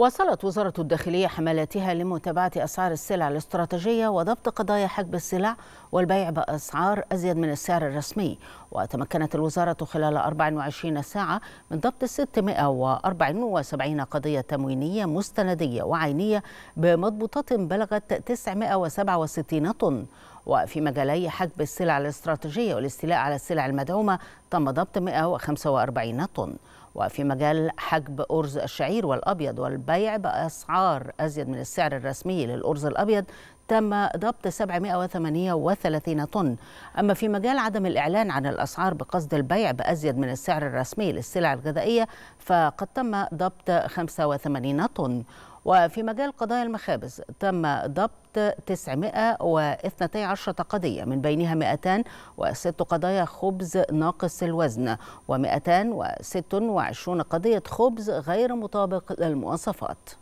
واصلت وزارة الداخلية حملاتها لمتابعة أسعار السلع الاستراتيجية وضبط قضايا حجب السلع والبيع بأسعار أزيد من السعر الرسمي وتمكنت الوزارة خلال 24 ساعة من ضبط 674 قضية تموينية مستندية وعينية بمضبوطات بلغت 967 طن وفي مجالي حجب السلع الاستراتيجية والاستيلاء على السلع المدعومة تم ضبط 145 طن وفي مجال حجب أرز الشعير والأبيض والبيع بأسعار أزيد من السعر الرسمي للأرز الأبيض تم ضبط 738 طن أما في مجال عدم الإعلان عن الأسعار بقصد البيع بأزيد من السعر الرسمي للسلع الغذائية فقد تم ضبط 85 طن وفي مجال قضايا المخابز تم ضبط 912 قضية من بينها 206 قضايا خبز ناقص الوزن و226 قضية خبز غير مطابق للمواصفات